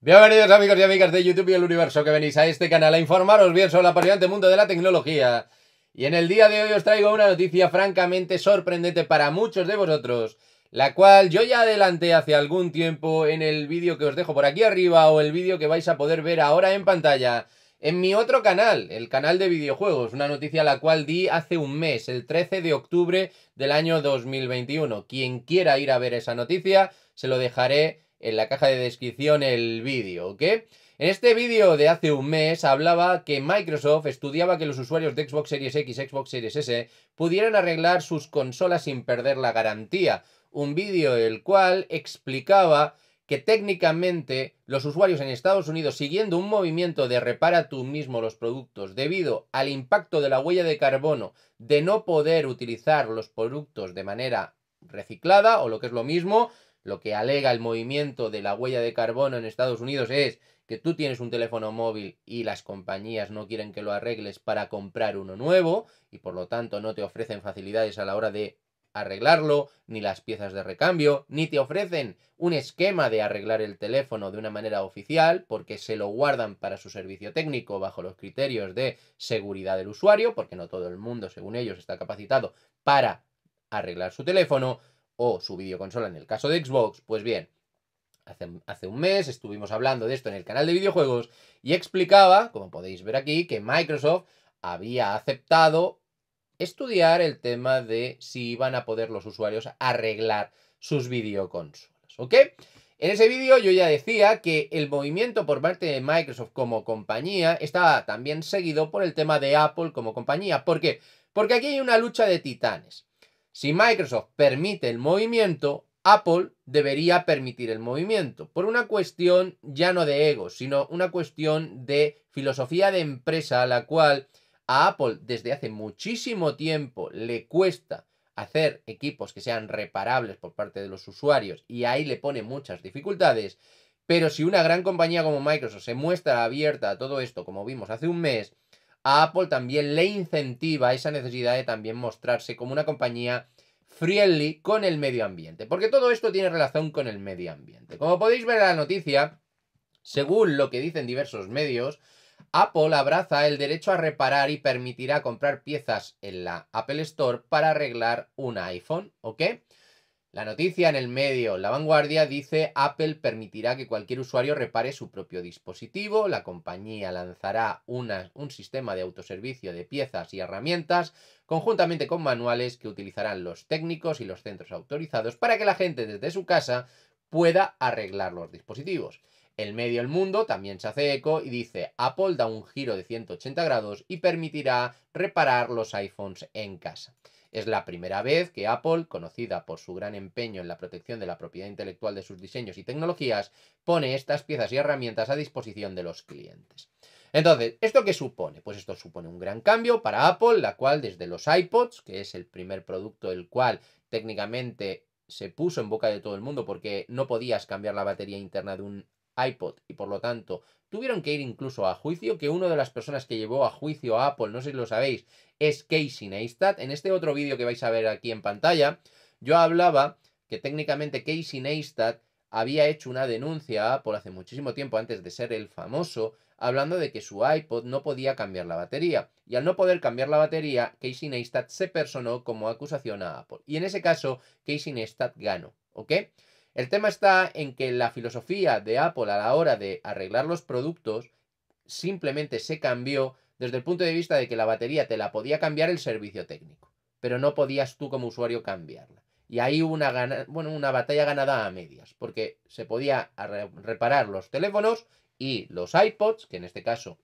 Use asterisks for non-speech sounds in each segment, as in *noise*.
Bienvenidos amigos y amigas de YouTube y el universo que venís a este canal a informaros bien sobre el apasionante mundo de la tecnología. Y en el día de hoy os traigo una noticia francamente sorprendente para muchos de vosotros, la cual yo ya adelanté hace algún tiempo en el vídeo que os dejo por aquí arriba o el vídeo que vais a poder ver ahora en pantalla en mi otro canal, el canal de videojuegos, una noticia la cual di hace un mes, el 13 de octubre del año 2021. Quien quiera ir a ver esa noticia, se lo dejaré en la caja de descripción el vídeo, ¿ok? En este vídeo de hace un mes hablaba que Microsoft estudiaba que los usuarios de Xbox Series X, Xbox Series S pudieran arreglar sus consolas sin perder la garantía. Un vídeo el cual explicaba que técnicamente los usuarios en Estados Unidos, siguiendo un movimiento de repara tú mismo los productos debido al impacto de la huella de carbono de no poder utilizar los productos de manera reciclada o lo que es lo mismo, lo que alega el movimiento de la huella de carbono en Estados Unidos es que tú tienes un teléfono móvil y las compañías no quieren que lo arregles para comprar uno nuevo y por lo tanto no te ofrecen facilidades a la hora de arreglarlo, ni las piezas de recambio, ni te ofrecen un esquema de arreglar el teléfono de una manera oficial, porque se lo guardan para su servicio técnico bajo los criterios de seguridad del usuario, porque no todo el mundo, según ellos, está capacitado para arreglar su teléfono o su videoconsola en el caso de Xbox, pues bien, hace, un mes estuvimos hablando de esto en el canal de videojuegos y explicaba, como podéis ver aquí, que Microsoft había aceptado estudiar el tema de si iban a poder los usuarios arreglar sus videoconsolas, ¿ok? En ese vídeo yo ya decía que el movimiento por parte de Microsoft como compañía estaba también seguido por el tema de Apple como compañía. ¿Por qué? Porque aquí hay una lucha de titanes. Si Microsoft permite el movimiento, Apple debería permitir el movimiento, por una cuestión ya no de ego, sino una cuestión de filosofía de empresa, a la cual a Apple desde hace muchísimo tiempo le cuesta hacer equipos que sean reparables por parte de los usuarios y ahí le pone muchas dificultades, pero si una gran compañía como Microsoft se muestra abierta a todo esto, como vimos hace un mes, a Apple también le incentiva esa necesidad de también mostrarse como una compañía friendly con el medio ambiente, porque todo esto tiene relación con el medio ambiente. Como podéis ver en la noticia, según lo que dicen diversos medios, Apple abraza el derecho a reparar y permitirá comprar piezas en la Apple Store para arreglar un iPhone, ¿ok? La noticia en el medio, La Vanguardia, dice Apple permitirá que cualquier usuario repare su propio dispositivo, la compañía lanzará un sistema de autoservicio de piezas y herramientas conjuntamente con manuales que utilizarán los técnicos y los centros autorizados para que la gente desde su casa pueda arreglar los dispositivos. El medio El Mundo también se hace eco y dice Apple da un giro de 180 grados y permitirá reparar los iPhones en casa. Es la primera vez que Apple, conocida por su gran empeño en la protección de la propiedad intelectual de sus diseños y tecnologías, pone estas piezas y herramientas a disposición de los clientes. Entonces, ¿esto qué supone? Pues esto supone un gran cambio para Apple, la cual desde los iPods, que es el primer producto el cual técnicamente se puso en boca de todo el mundo porque no podías cambiar la batería interna de un iPod y por lo tanto tuvieron que ir incluso a juicio, que una de las personas que llevó a juicio a Apple, no sé si lo sabéis, es Casey Neistat. En este otro vídeo que vais a ver aquí en pantalla, yo hablaba que técnicamente Casey Neistat había hecho una denuncia a Apple hace muchísimo tiempo antes de ser el famoso, hablando de que su iPod no podía cambiar la batería. Y al no poder cambiar la batería, Casey Neistat se personó como acusación a Apple. Y en ese caso, Casey Neistat ganó, ¿ok? El tema está en que la filosofía de Apple a la hora de arreglar los productos simplemente se cambió desde el punto de vista de que la batería te la podía cambiar el servicio técnico, pero no podías tú como usuario cambiarla. Y ahí hubo una, una batalla ganada a medias, porque se podía reparar los teléfonos y los iPods, que en este caso,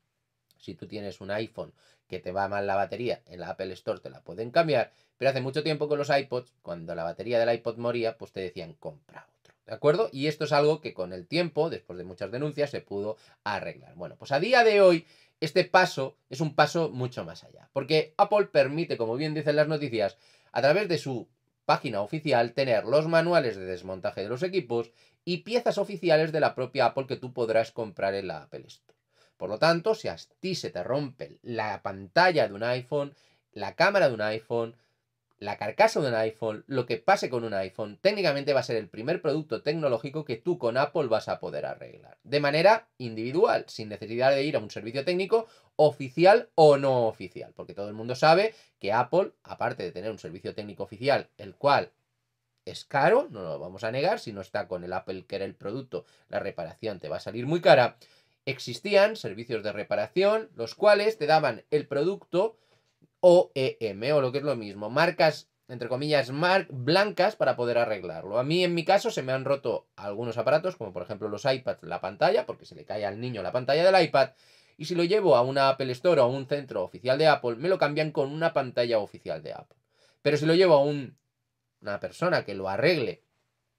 si tú tienes un iPhone que te va mal la batería, en la Apple Store te la pueden cambiar, pero hace mucho tiempo con los iPods, cuando la batería del iPod moría, pues te decían comprado. ¿De acuerdo? Y esto es algo que con el tiempo, después de muchas denuncias, se pudo arreglar. Bueno, pues a día de hoy, este paso es un paso mucho más allá, porque Apple permite, como bien dicen las noticias, a través de su página oficial tener los manuales de desmontaje de los equipos y piezas oficiales de la propia Apple que tú podrás comprar en la Apple Store. Por lo tanto, si a ti se te rompe la pantalla de un iPhone, la cámara de un iPhone, la carcasa de un iPhone, lo que pase con un iPhone, técnicamente va a ser el primer producto tecnológico que tú con Apple vas a poder arreglar. De manera individual, sin necesidad de ir a un servicio técnico oficial o no oficial. Porque todo el mundo sabe que Apple, aparte de tener un servicio técnico oficial, el cual es caro, no lo vamos a negar, si no está con el Apple que era el producto, la reparación te va a salir muy cara. Existían servicios de reparación, los cuales te daban el producto OEM o lo que es lo mismo, marcas entre comillas blancas para poder arreglarlo. A mí en mi caso se me han roto algunos aparatos, como por ejemplo los iPads, la pantalla, porque se le cae al niño la pantalla del iPad, y si lo llevo a una Apple Store o a un centro oficial de Apple, me lo cambian con una pantalla oficial de Apple. Pero si lo llevo a una persona que lo arregle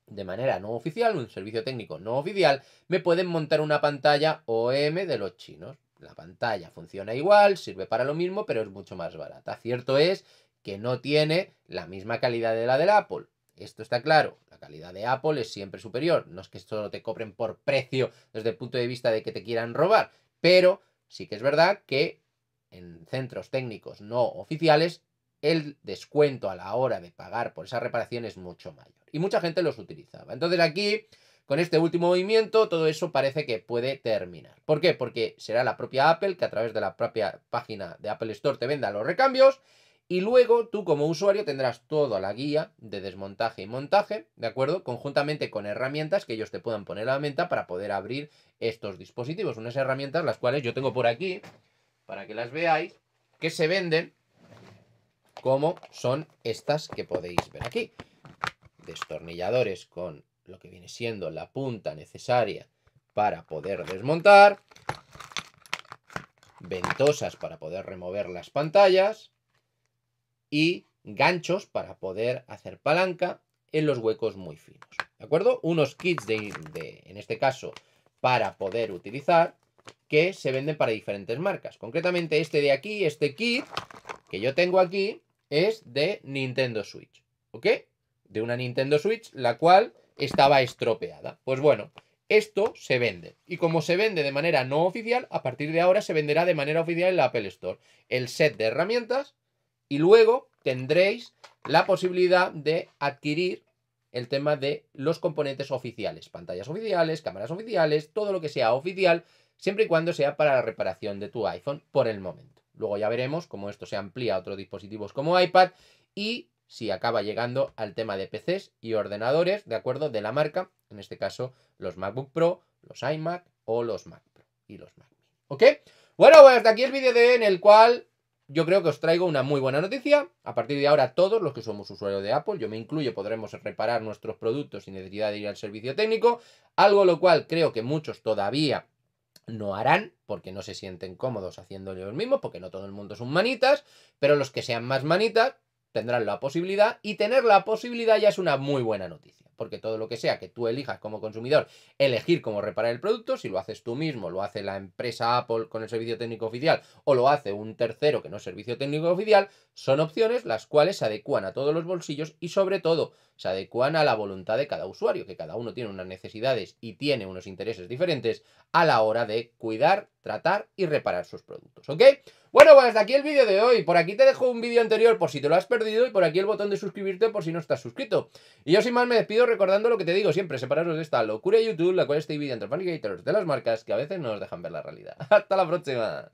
de manera no oficial, un servicio técnico no oficial, me pueden montar una pantalla OEM de los chinos. La pantalla funciona igual, sirve para lo mismo, pero es mucho más barata. Cierto es que no tiene la misma calidad de la del Apple. Esto está claro, la calidad de Apple es siempre superior. No es que esto no te cobren por precio desde el punto de vista de que te quieran robar, pero sí que es verdad que en centros técnicos no oficiales el descuento a la hora de pagar por esa reparación es mucho mayor. Y mucha gente los utilizaba. Entonces aquí con este último movimiento, todo eso parece que puede terminar. ¿Por qué? Porque será la propia Apple que a través de la propia página de Apple Store te venda los recambios y luego tú como usuario tendrás toda la guía de desmontaje y montaje, ¿de acuerdo? Conjuntamente con herramientas que ellos te puedan poner a la venta para poder abrir estos dispositivos. Unas herramientas las cuales yo tengo por aquí, para que las veáis, que se venden como son estas que podéis ver aquí. Destornilladores con lo que viene siendo la punta necesaria para poder desmontar, ventosas para poder remover las pantallas y ganchos para poder hacer palanca en los huecos muy finos. ¿De acuerdo? Unos kits de, en este caso, para poder utilizar, que se venden para diferentes marcas. Concretamente este de aquí, este kit que yo tengo aquí, es de Nintendo Switch. ¿Ok? De una Nintendo Switch, la cual estaba estropeada. Pues bueno, esto se vende. Y como se vende de manera no oficial, a partir de ahora se venderá de manera oficial en la Apple Store. El set de herramientas y luego tendréis la posibilidad de adquirir el tema de los componentes oficiales. Pantallas oficiales, cámaras oficiales, todo lo que sea oficial, siempre y cuando sea para la reparación de tu iPhone por el momento. Luego ya veremos cómo esto se amplía a otros dispositivos como iPad y si acaba llegando al tema de PCs y ordenadores, de acuerdo, de la marca, en este caso los MacBook Pro, los iMac o los Mac Pro y los Mac ¿Ok? Bueno, pues hasta aquí el vídeo de en el cual yo creo que os traigo una muy buena noticia. A partir de ahora, todos los que somos usuarios de Apple, yo me incluyo, podremos reparar nuestros productos sin necesidad de ir al servicio técnico. Algo lo cual creo que muchos todavía no harán, porque no se sienten cómodos haciéndolo ellos mismos, porque no todo el mundo son manitas, pero los que sean más manitas, tendrán la posibilidad y tener la posibilidad ya es una muy buena noticia porque todo lo que sea que tú elijas como consumidor, elegir cómo reparar el producto, si lo haces tú mismo, lo hace la empresa Apple con el servicio técnico oficial o lo hace un tercero que no es servicio técnico oficial, son opciones las cuales se adecuan a todos los bolsillos y sobre todo se adecuan a la voluntad de cada usuario, que cada uno tiene unas necesidades y tiene unos intereses diferentes a la hora de cuidar, tratar y reparar sus productos, ¿ok? Bueno, pues hasta aquí el vídeo de hoy. Por aquí te dejo un vídeo anterior por si te lo has perdido y por aquí el botón de suscribirte por si no estás suscrito. Y yo sin más me despido recordando lo que te digo siempre, separaros de esta locura de YouTube, la cual estoy dividida entre de las marcas que a veces no nos dejan ver la realidad. *laughs* ¡Hasta la próxima!